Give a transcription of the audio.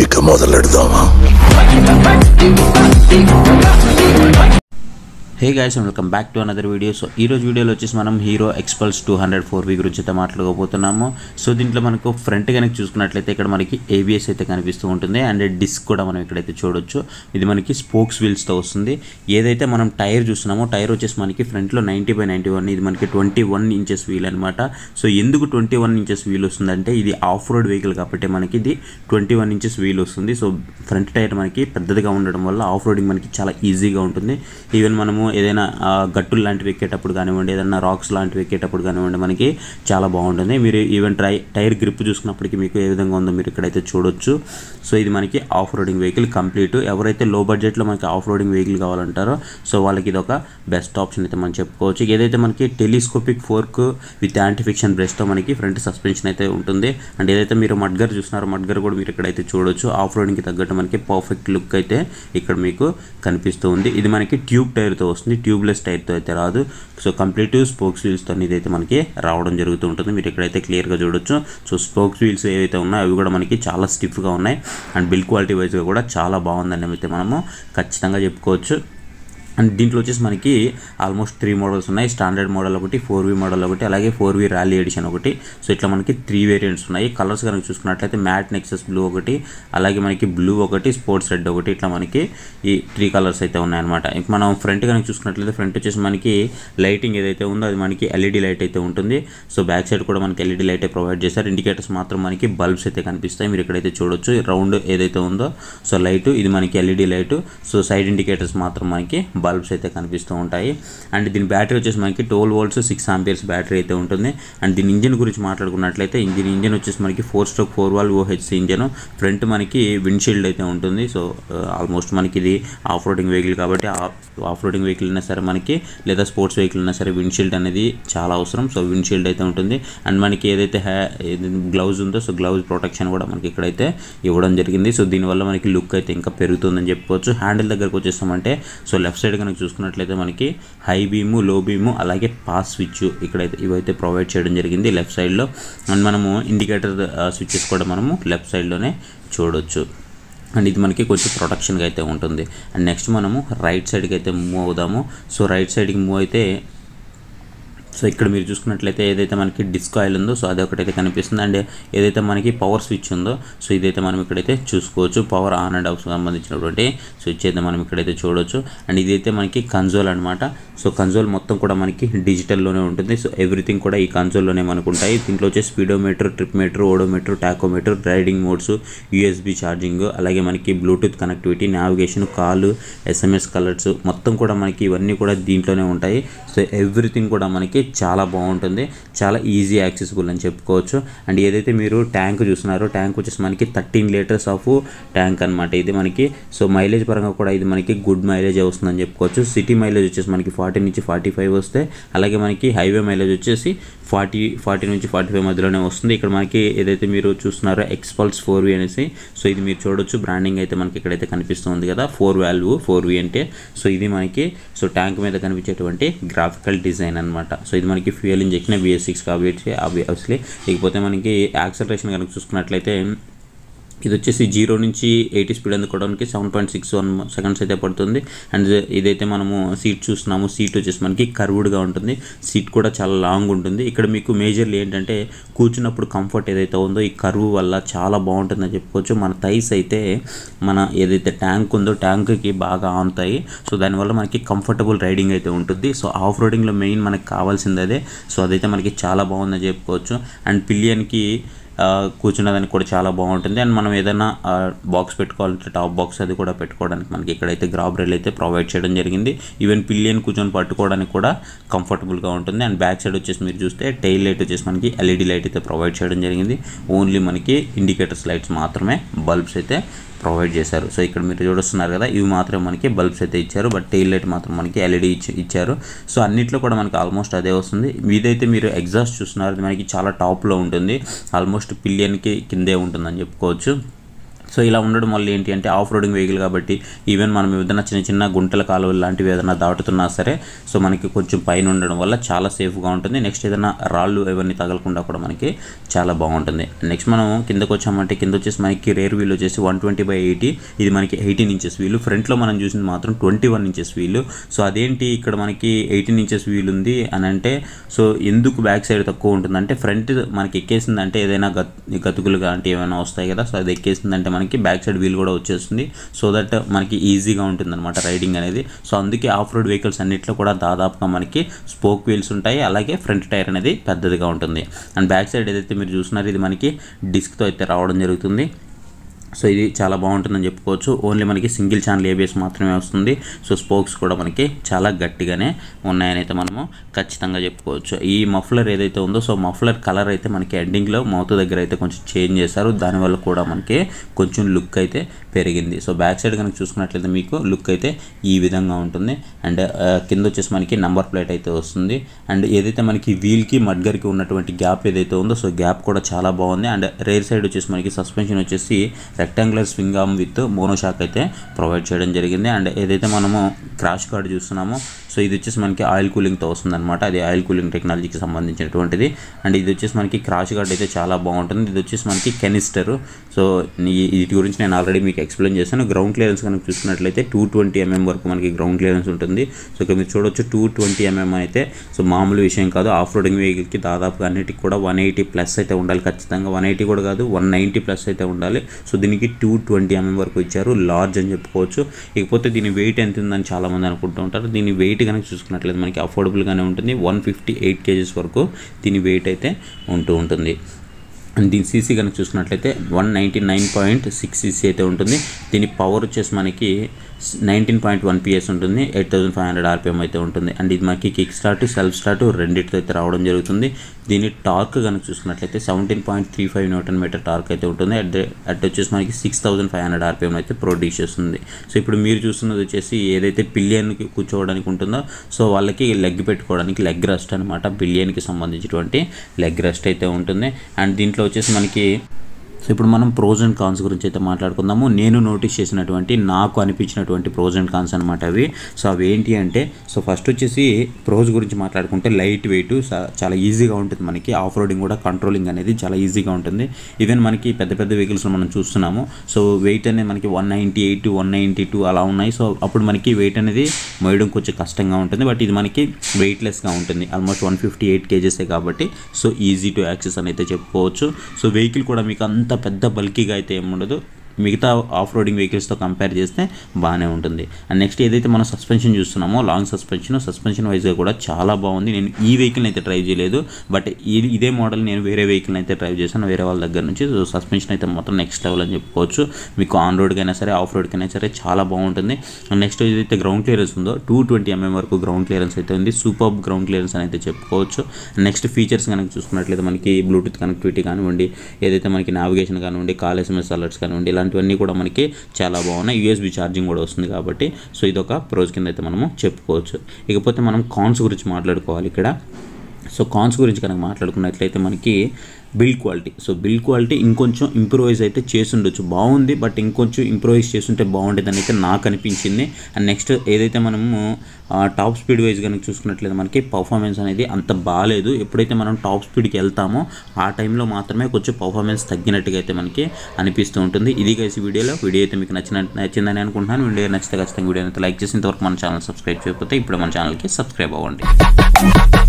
பிக்க முதல் எடுத்தான் hey guys welcome back to another video so ఈ రోజు వీడియోలో వచ్చేసి మనం Hero Xpulse two hundred four V గురించి అయితే మాట్లాడుకోబోతున్నాము సో దీంట్లో మనకు ఫ్రంట్ కనుక చూసుకున్నట్లయితే ఇక్కడ మనకి ఏబిఎస్ అయితే కనిపిస్తూ ఉంటుంది అండ్ డిస్క్ కూడా మనం ఇక్కడైతే చూడొచ్చు ఇది మనకి స్పోక్స్ వీల్స్తో వస్తుంది ఏదైతే మనం టైర్ చూస్తున్నామో టైర్ వచ్చేసి మనకి ఫ్రంట్లో నైంటీ బై నైంటీ వన్ ఇది మనకి ట్వంటీ వన్ ఇంచెస్ వీల్ అనమాట సో ఎందుకు ట్వంటీ వన్ ఇంచెస్ వీల్ వస్తుందంటే ఇది ఆఫ్ రోడ్ వెహికల్ కాబట్టి మనకి ఇది ట్వంటీ వన్ ఇంచెస్ వీల్ వస్తుంది సో ఫ్రంట్ టైర్ మనకి పెద్దదిగా ఉండడం వల్ల ఆఫ్ రోడింగ్ మనకి చాలా ఈజీగా ఉంటుంది ఈవెన్ మనము ఏదైనా గట్టులు లాంటివి ఎక్కేటప్పుడు కానివ్వండి ఏదైనా రాక్స్ లాంటివి ఎక్కేటప్పుడు కానివ్వండి మనకి చాలా బాగుంటుంది మీరు ఈవెన్ ట్రై టైర్ గ్రిప్ చూసుకున్నప్పటికీ మీకు ఏ విధంగా ఉందో మీరు ఇక్కడైతే చూడొచ్చు సో ఇది మనకి ఆఫ్ రోడింగ్ వెహికల్ కంప్లీట్ ఎవరైతే లో బడ్జెట్లో మనకి ఆఫ్ రోడింగ్ వెహికల్ కావాలంటారో సో వాళ్ళకి ఇది ఒక బెస్ట్ ఆప్షన్ అయితే మనం చెప్పుకోవచ్చు ఏదైతే మనకి టెలిస్కోపిక్ ఫోర్క్ విత్ యాంటిఫిక్షన్ బ్రష్తో మనకి ఫ్రంట్ సస్పెన్షన్ అయితే ఉంటుంది అండ్ ఏదైతే మీరు మడ్గర్ చూస్తున్నారో మడ్గర్ కూడా మీరు ఇక్కడైతే చూడొచ్చు ఆఫ్ రోడింగ్కి తగ్గట్టు మనకి పర్ఫెక్ట్ లుక్ అయితే ఇక్కడ మీకు కనిపిస్తూ ఉంది ఇది మనకి ట్యూబ్ టైర్తో వస్తుంది ట్యూబ్లెస్ టైప్తో అయితే రాదు సో కంప్లీట్ స్పోక్స్ వీల్స్తో అయితే మనకి రావడం జరుగుతూ ఉంటుంది మీరు ఇక్కడైతే క్లియర్గా చూడొచ్చు సో స్పోక్స్ వీల్స్ ఏవైతే ఉన్నాయో అవి కూడా మనకి చాలా స్టిఫ్గా ఉన్నాయి అండ్ బిల్ క్వాలిటీ వైజ్గా కూడా చాలా బాగుందని అయితే మనము ఖచ్చితంగా చెప్పుకోవచ్చు అండ్ దీంట్లో వచ్చేసి మనకి ఆల్మోస్ట్ త్రీ మోడల్స్ ఉన్నాయి స్టాండర్డ్ మోడల్ ఒకటి ఫోర్ వీ మోడల్ ఒకటి అలాగే ఫోర్ వీ ర్యాలీ ఎడిషన్ ఒకటి సో ఇట్లా మనకి త్రీ వేరియంట్స్ ఉన్నాయి కలర్స్ కనుక చూసుకున్నట్లయితే మ్యాట్ నెక్సెస్ బ్లూ ఒకటి అలాగే మనకి బ్లూ ఒకటి స్పోర్ట్స్ రెడ్ ఒకటి ఇట్లా మనకి ఈ త్రీ కలర్స్ అయితే ఉన్నాయన్నమాట ఇంకా మనం ఫ్రంట్ కనుక చూసుకున్నట్లయితే ఫ్రంట్ వచ్చేసి మనకి లైటింగ్ ఏదైతే ఉందో అది మనకి ఎల్ఈడి లైట్ అయితే ఉంటుంది సో బ్యాక్ సైడ్ కూడా మనకి ఎల్ఈడి లైట్ ప్రొవైడ్ చేస్తారు ఇండికేటర్స్ మాత్రం మనకి బల్బ్స్ అయితే కనిపిస్తాయి మీరు ఇక్కడైతే చూడొచ్చు రౌండ్ ఏదైతే ఉందో సో లైట్ ఇది మనకి LED light so side indicators మాత్రం మనకి బల్బ్ బల్బ్స్ అయితే కనిపిస్తూ ఉంటాయి అండ్ దీని బ్యాటరీ వచ్చేసి మనకి twelve volts six amperes battery అయితే ఉంటుంది అండ్ దీని ఇంజిన్ గురించి మాట్లాడుకున్నట్లయితే ఇంజిన్ ఇంజిన్ వచ్చేసి మనకి four stroke four valve OH engine front మనకి విండ్షీల్డ్ అయితే ఉంటుంది సో ఆల్మోస్ట్ మనకి ఇది ఆఫ్ రోడింగ్ వెహికల్ కాబట్టి ఆఫ్ రోడింగ్ వెహికల్ అయినా సరే మనకి లేదా స్పోర్ట్స్ వెహికల్ అయినా సరే విండ్షీల్డ్ అనేది చాలా అవసరం సో విండ్షీల్డ్ అయితే ఉంటుంది అండ్ మనకి ఏదైతే హ్యా గ్లౌజ్ ఉందో సో గ్లౌజ్ ప్రొటెక్షన్ కూడా మనకి ఇక్కడైతే ఇవ్వడం జరిగింది సో దీనివల్ల మనకి లుక్ అయితే ఇంకా పెరుగుతుందని చెప్పుకోవచ్చు హ్యాండిల్ దగ్గరకు వచ్చేస్తామంటే సో లెఫ్ట్ సైడ్ కనుక చూసుకున్నట్లయితే మనకి హై బీము లో బీము అలాగే పాస్ స్విచ్ ఇక్కడైతే ఇవైతే ప్రొవైడ్ చేయడం జరిగింది లెఫ్ట్ సైడ్లో అండ్ మనము ఇండికేటర్ స్విచ్చెస్ కూడా మనము లెఫ్ట్ సైడ్లోనే చూడొచ్చు అండ్ ఇది మనకి కొంచెం ప్రొటెక్షన్గా అయితే ఉంటుంది అండ్ నెక్స్ట్ మనము రైట్ సైడ్కి అయితే మూవ్ అవుదాము సో రైట్ సైడ్కి మూవ్ అయితే సో ఇక్కడ మీరు చూసుకున్నట్లయితే ఏదైతే మనకి డిస్క్ ఆయిల్ ఉందో సో అది ఒకటైతే కనిపిస్తుంది అండ్ ఏదైతే మనకి పవర్ స్విచ్ ఉందో సో ఇదైతే మనం ఇక్కడైతే చూసుకోవచ్చు పవర్ ఆన్ అండ్ ఆఫ్ సంబంధించినటువంటి స్విచ్ అయితే మనం ఇక్కడైతే చూడవచ్చు అండ్ ఇదైతే మనకి కన్జోల్ అనమాట సో కన్జోల్ మొత్తం కూడా మనకి డిజిటల్లోనే ఉంటుంది సో ఎవ్రీథింగ్ కూడా ఈ కన్జోల్లోనే మనకు ఉంటాయి దీంట్లో వచ్చి speedometer trip meter odometer tachometer riding modes USB charging అలాగే మనకి Bluetooth connectivity navigation call SMS colours మొత్తం కూడా మనకి ఇవన్నీ కూడా దీంట్లోనే ఉంటాయి సో ఎవ్రీథింగ్ కూడా మనకి మనకి చాలా బాగుంటుంది చాలా ఈజీ యాక్సెసిబుల్ అని చెప్పుకోవచ్చు అండ్ ఏదైతే మీరు ట్యాంక్ చూస్తున్నారో ట్యాంక్ వచ్చేసి మనకి థర్టీన్ లీటర్స్ ఆఫ్ ట్యాంక్ అనమాట ఇది మనకి సో మైలేజ్ పరంగా కూడా ఇది మనకి గుడ్ మైలేజ్ వస్తుందని చెప్పుకోవచ్చు సిటీ మైలేజ్ వచ్చేసి మనకి ఫార్టీ నుంచి ఫార్టీ ఫైవ్ వస్తే అలాగే మనకి హైవే మైలేజ్ వచ్చేసి ఫార్టీ ఫార్టీ నుంచి ఫార్టీ ఫైవ్ మధ్యలోనే వస్తుంది ఇక్కడ మనకి ఏదైతే మీరు చూస్తున్నారో ఎక్స్పల్స్ ఫోర్ వి అనేసి సో ఇది మీరు చూడొచ్చు బ్రాండింగ్ అయితే మనకి ఇక్కడైతే కనిపిస్తుంది కదా ఫోర్ వాల్వ్ ఫోర్ వి అంటే సో ఇది మనకి సో ట్యాంక్ మీద కనిపించేటువంటి గ్రాఫికల్ డిజైన్ అనమాట సో ఇది మనకి ఫ్యూయల్ ఇంజెక్షన్ బిఎస్ సిక్స్ కాబట్టి ఆబ్వియస్లీ ఇకపోతే మనకి యాక్సలరేషన్ కనుక చూసుకున్నట్లయితే ఇది వచ్చేసి జీరో నుంచి ఎయిటీ స్పీడ్ అందుకోవడానికి seven point six one seconds అయితే పడుతుంది అండ్ ఇదైతే మనము సీట్ చూస్తున్నాము సీట్ వచ్చేసి మనకి కర్వుడ్గా ఉంటుంది సీట్ కూడా చాలా లాంగ్ ఉంటుంది ఇక్కడ మీకు మేజర్లీ ఏంటంటే కూర్చున్నప్పుడు కంఫర్ట్ ఏదైతే ఉందో ఈ కరువు వల్ల చాలా బాగుంటుందని చెప్పుకోవచ్చు మన థైస్ అయితే మన ఏదైతే ట్యాంక్ ఉందో ట్యాంక్కి బాగా ఆనుతాయి సో దానివల్ల మనకి కంఫర్టబుల్ రైడింగ్ అయితే ఉంటుంది సో ఆఫ్ రోడింగ్లో మెయిన్ మనకి కావాల్సింది అదే సో అదైతే మనకి చాలా బాగుందని చెప్పుకోవచ్చు అండ్ పిలియన్కి కూర్చున్నదానికి కూడా చాలా బాగుంటుంది అండ్ మనం ఏదైనా బాక్స్ పెట్టుకోవాలంటే టాప్ బాక్స్ అది కూడా పెట్టుకోవడానికి మనకి ఇక్కడైతే గ్రాబ్రైల్ అయితే ప్రొవైడ్ చేయడం జరిగింది ఈవెన్ పిల్లియన్ కూర్చొని పట్టుకోవడానికి కూడా కంఫర్టబుల్గా ఉంటుంది అండ్ బ్యాక్ సైడ్ వచ్చేసి మీరు చూస్తే టైల్ లైట్ వచ్చేసి మనకి ఎల్ఈడి లైట్ అయితే ప్రొవైడ్ చేయడం జరిగింది ఓన్లీ మనకి ఇండికేటర్స్ లైట్స్ మాత్రమే బల్బ్స్ అయితే ప్రొవైడ్ చేశారు సో ఇక్కడ మీరు చూడొస్తున్నారు కదా ఇవి మాత్రం మనకి బల్బ్స్ అయితే ఇచ్చారు బట్ టెయిల్ లైట్ మాత్రం మనకి ఎల్ఈడి ఇచ్చారు సో అన్నిట్లో కూడా మనకి ఆల్మోస్ట్ అదే వస్తుంది ఇదైతే మీరు ఎగ్జాస్ట్ చూస్తున్నారు మనకి చాలా టాప్లో ఉంటుంది ఆల్మోస్ట్ పిలియన్కి కిందే ఉంటుందని చెప్పుకోవచ్చు సో ఇలా ఉండడం వల్ల ఏంటి అంటే ఆఫ్ రోడింగ్ వెహికల్ కాబట్టి ఈవెన్ మనం ఏదైనా చిన్న చిన్న గుంటల కాలువలు లాంటివి ఏదైనా దాటుతున్నా సరే సో మనకి కొంచెం పైన ఉండడం వల్ల చాలా సేఫ్గా ఉంటుంది నెక్స్ట్ ఏదైనా రాళ్ళు ఇవన్నీ తగలకుండా కూడా మనకి చాలా బాగుంటుంది నెక్స్ట్ మనం కిందకు వచ్చామంటే కింద వచ్చేసి మనకి రేర్ వీల్ వచ్చేసి వన్ ట్వంటీ బై ఎయిటీ ఇది మనకి ఎయిటీన్ ఇంచెస్ వీలు ఫ్రంట్లో మనం చూసింది మాత్రం twenty one inches wheel so అదేంటి ఇక్కడ మనకి ఎయిటీన్ ఇంచెస్ వీలు ఉంది అని అంటే సో ఎందుకు బ్యాక్ సైడ్ తక్కువ ఉంటుందంటే ఫ్రంట్ మనకి ఎక్కేసిందంటే ఏదైనా గతుకులు లాంటివి ఏమైనా వస్తాయి కదా సో అది ఎక్కేసిందంటే మనకి బ్యాక్ సైడ్ వీల్ కూడా వచ్చేస్తుంది సో దట్ మనకి ఈజీగా ఉంటుందన్నమాట రైడింగ్ అనేది సో అందుకే ఆఫ్ రోడ్ వెహికల్స్ అన్నింటిలో కూడా దాదాపుగా మనకి స్పోక్ వీల్స్ ఉంటాయి అలాగే ఫ్రంట్ టైర్ అనేది పెద్దదిగా ఉంటుంది అండ్ బ్యాక్ సైడ్ ఏదైతే మీరు చూసినారో ఇది మనకి డిస్క్తో అయితే రావడం జరుగుతుంది సో ఇది చాలా బాగుంటుందని చెప్పుకోవచ్చు ఓన్లీ మనకి సింగిల్ ఛానల్ ఏబిఎస్ మాత్రమే వస్తుంది సో స్పోక్స్ కూడా మనకి చాలా గట్టిగానే ఉన్నాయని అయితే మనము ఖచ్చితంగా చెప్పుకోవచ్చు ఈ మఫ్లర్ ఏదైతే ఉందో సో మఫ్లర్ కలర్ అయితే మనకి ఎండింగ్లో మౌత్ దగ్గర అయితే కొంచెం చేంజ్ చేశారు దానివల్ల కూడా మనకి కొంచెం లుక్ అయితే పెరిగింది సో బ్యాక్ సైడ్ కనుక చూసుకున్నట్లయితే మీకు లుక్ అయితే ఈ విధంగా ఉంటుంది అండ్ కింద వచ్చేసి మనకి నంబర్ ప్లేట్ అయితే వస్తుంది అండ్ ఏదైతే మనకి వీల్కి మడ్గర్కి ఉన్నటువంటి గ్యాప్ ఏదైతే ఉందో సో గ్యాప్ కూడా చాలా బాగుంది అండ్ రేర్ సైడ్ వచ్చేసి మనకి సస్పెన్షన్ వచ్చేసి rectangular swing arm with monoshock అయితే ప్రొవైడ్ చేయడం జరిగింది అండ్ ఏదైతే మనము క్రాష్ కార్డ్ చూస్తున్నామో సో ఇది వచ్చేసి మనకి ఆయిల్ కూలింగ్తో వస్తుందన్నమాట అది ఆయిల్ కూలింగ్ టెక్నాలజీకి సంబంధించినటువంటిది అండ్ ఇది వచ్చేసి మనకి క్రాష్ గార్డ్ అయితే చాలా బాగుంటుంది ఇది వచ్చేసి మనకి కెనిస్టర్ సో వీటి గురించి నేను ఆల్రెడీ మీకు ఎక్స్ప్లెయిన్ చేశాను గ్రౌండ్ క్లియరెన్స్ కనుక చూసుకున్నట్లయితే టూ ట్వంటీ ఎంఎం వరకు మనకి గ్రౌండ్ క్లియరెన్స్ ఉంటుంది సో ఇక్కడ మీరు చూడొచ్చు టూ ట్వంటీ ఎంఎం అయితే సో మామూలు విషయం కాదు ఆఫ్ రోడింగ్ వెహికల్కి దాదాపుగా అన్నిటికి కూడా వన్ ఎయిటీ ప్లస్ అయితే ఉండాలి ఖచ్చితంగా వన్ ఎయిటీ కూడా కాదు వన్ నైంటీ ప్లస్ అయితే ఉండాలి సో దీని దీనికి టూ ట్వంటీ ఎంఎం వరకు ఇచ్చారు లార్జ్ అని చెప్పుకోవచ్చు ఇకపోతే దీని వెయిట్ ఎంత ఉందని చాలామంది అనుకుంటూ ఉంటారు దీని వెయిట్ కనుక చూసుకున్నట్లయితే మనకి అఫోర్డబుల్గానే ఉంటుంది వన్ ఫిఫ్టీ ఎయిట్ కేజీస్ వరకు దీని వెయిట్ అయితే ఉంటూ ఉంటుంది దీని సీసీ కనుక చూసుకున్నట్లయితే one ninety nine point six CC అయితే ఉంటుంది దీని పవర్ వచ్చేసి మనకి నైన్టీన్ పాయింట్ వన్ పిఎస్ ఉంటుంది eight thousand five hundred RPM అయితే ఉంటుంది అండ్ ఇది మనకి కిక్ స్టార్ట్ సెల్ఫ్ స్టార్ట్ రెండింటితో అయితే రావడం జరుగుతుంది దీని టార్క్ కనుక చూసుకున్నట్లయితే seventeen point three five newton metre torque అయితే ఉంటుంది అట్ అట్ వచ్చేసి మనకి six thousand five hundred RPM అయితే ప్రొడ్యూస్ చేస్తుంది సో ఇప్పుడు మీరు చూస్తున్నది వచ్చేసి ఏదైతే బిలియన్కి కూర్చోవడానికి ఉంటుందో సో వాళ్ళకి లెగ్ పెట్టుకోవడానికి లెగ్ రెస్ట్ అనమాట బిలియన్కి సంబంధించినటువంటి లెగ్ రెస్ట్ అయితే ఉంటుంది అండ్ దీంట్లో ఇట్లా వచ్చేసి మనకి ఇప్పుడు మనం ప్రోజ్ అండ్ కాన్స్ గురించి అయితే మాట్లాడుకుందాము నేను నోటీస్ చేసినటువంటి నాకు అనిపించినటువంటి ప్రోజ్ అండ్ కాన్స్ అనమాట అవి సో అవి ఏంటి అంటే సో ఫస్ట్ వచ్చేసి ప్రోజ్ గురించి మాట్లాడుకుంటే లైట్ వెయిట్ చాలా ఈజీగా ఉంటుంది మనకి ఆఫ్ రోడింగ్ కూడా కంట్రోలింగ్ అనేది చాలా ఈజీగా ఉంటుంది ఈవెన్ మనకి పెద్ద పెద్ద వెహికల్స్ మనం చూస్తున్నాము సో వెయిట్ అనేది మనకి one ninety eight one ninety two అలా ఉన్నాయి సో అప్పుడు మనకి వెయిట్ అనేది మోయడం కొంచెం కష్టంగా ఉంటుంది బట్ ఇది మనకి వెయిట్లెస్గా ఉంటుంది ఆల్మోస్ట్ వన్ ఫిఫ్టీ ఎయిట్ కేజెసే కాబట్టి సో ఈజీ టు యాక్సెస్ అని అయితే చెప్పుకోవచ్చు సో వెహికల్ కూడా మీకు అంత పెద్ద బల్కీగా అయితే ఏముండదు మిగతా ఆఫ్ రోడింగ్ వెహికల్స్తో కంపేర్ చేస్తే బాగానే ఉంటుంది అండ్ నెక్స్ట్ ఏదైతే మనం సస్పెన్షన్ చూస్తున్నామో లాంగ్ సస్పెన్షన్ సస్పెన్షన్ వైజ్గా కూడా చాలా బాగుంది నేను ఈ వెహికల్ని అయితే డ్రైవ్ చేయలేదు బట్ ఇదే మోడల్ నేను వేరే వెహికల్ని అయితే డ్రైవ్ చేశాను వేరే వాళ్ళ దగ్గర నుంచి సో సస్పెన్షన్ అయితే మొత్తం నెక్స్ట్ లెవెల్ అని చెప్పుకోవచ్చు మీకు ఆన్ రోడ్కైనా సరే ఆఫ్ రోడ్కైనా సరే చాలా బాగుంటుంది నెక్స్ట్ ఏదైతే గ్రౌండ్ క్లియరెన్స్ ఉందో టూ ట్వంటీ ఎంఎం వరకు గ్రౌండ్ క్లియరెన్స్ అయితే ఉంది సూపర్ గ్రౌండ్ క్లియరెన్స్ అని అయితే చెప్పుకోవచ్చు నెక్స్ట్ ఫీచర్స్ కనుక చూసుకున్నట్లయితే మనకి బ్లూటూత్ కనెక్టివిటీ కానివ్వండి ఏదైతే మనకి నావిగేషన్ కానివ్వండి కాల్ ఎస్ఎంఎస్ అలర్ట్స్ కానివ్వండి ఇలాంటి ఇలాంటివన్నీ కూడా మనకి చాలా బాగున్నాయి యూఎస్బి ఛార్జింగ్ కూడా వస్తుంది కాబట్టి సో ఇదొక ప్రోజ్ కింద అయితే మనము చెప్పుకోవచ్చు ఇకపోతే మనం కాన్స్ గురించి మాట్లాడుకోవాలి ఇక్కడ సో కాన్స్ గురించి కనుక మాట్లాడుకున్నట్లయితే మనకి build quality so build quality ఇంకొంచెం ఇంప్రూవైజ్ అయితే చేసుండొచ్చు బాగుంది బట్ ఇంకొంచెం ఇంప్రూవైజ్ చేస్తుంటే బాగుండేదని అయితే నాకు అనిపించింది అండ్ నెక్స్ట్ ఏదైతే మనము టాప్ స్పీడ్ వైజ్ కనుక చూసుకున్నట్లయితే మనకి పర్ఫార్మెన్స్ అనేది అంత బాగాలేదు ఎప్పుడైతే మనం టాప్ స్పీడ్కి వెళ్తామో ఆ టైంలో మాత్రమే కొంచెం పర్ఫార్మెన్స్ తగ్గినట్టుగా అయితే మనకి అనిపిస్తూ ఉంటుంది ఇది కలిసి వీడియోలో వీడియో అయితే మీకు నచ్చిన నచ్చిందని అనుకుంటున్నాను వీడియో నచ్చితే ఖచ్చితంగా వీడియో అయితే లైక్ చేసి ఇంతవరకు మన ఛానల్ సబ్స్క్రైబ్ చేయకపోతే ఇప్పుడు మన ఛానల్కి సబ్స్క్రైబ్ అవ్వండి